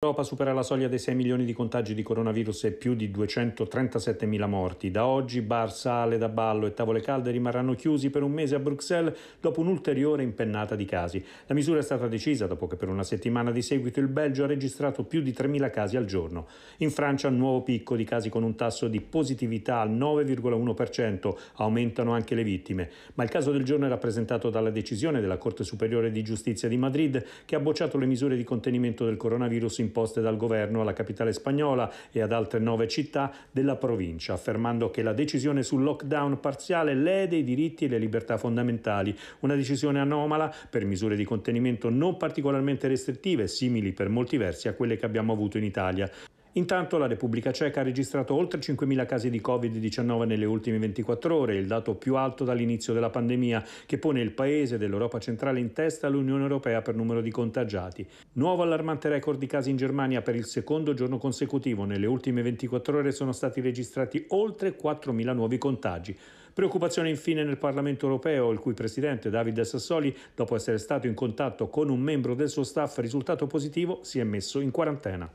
L'Europa supera la soglia dei 6 milioni di contagi di coronavirus e più di 237 mila morti. Da oggi bar, sale da ballo e tavole calde rimarranno chiusi per un mese a Bruxelles dopo un'ulteriore impennata di casi. La misura è stata decisa dopo che per una settimana di seguito il Belgio ha registrato più di 3 mila casi al giorno. In Francia un nuovo picco di casi con un tasso di positività al 9,1%, aumentano anche le vittime. Ma il caso del giorno è rappresentato dalla decisione della Corte Superiore di Giustizia di Madrid che ha bocciato le misure di contenimento del coronavirus in imposte dal governo alla capitale spagnola e ad altre nove città della provincia, affermando che la decisione sul lockdown parziale lede i diritti e le libertà fondamentali, una decisione anomala per misure di contenimento non particolarmente restrittive, simili per molti versi a quelle che abbiamo avuto in Italia. Intanto la Repubblica Ceca ha registrato oltre 5.000 casi di Covid-19 nelle ultime 24 ore, il dato più alto dall'inizio della pandemia, che pone il paese dell'Europa centrale in testa all'Unione Europea per numero di contagiati. Nuovo allarmante record di casi in Germania per il secondo giorno consecutivo. Nelle ultime 24 ore sono stati registrati oltre 4.000 nuovi contagi. Preoccupazione infine nel Parlamento europeo, il cui presidente Davide Sassoli, dopo essere stato in contatto con un membro del suo staff risultato positivo, si è messo in quarantena.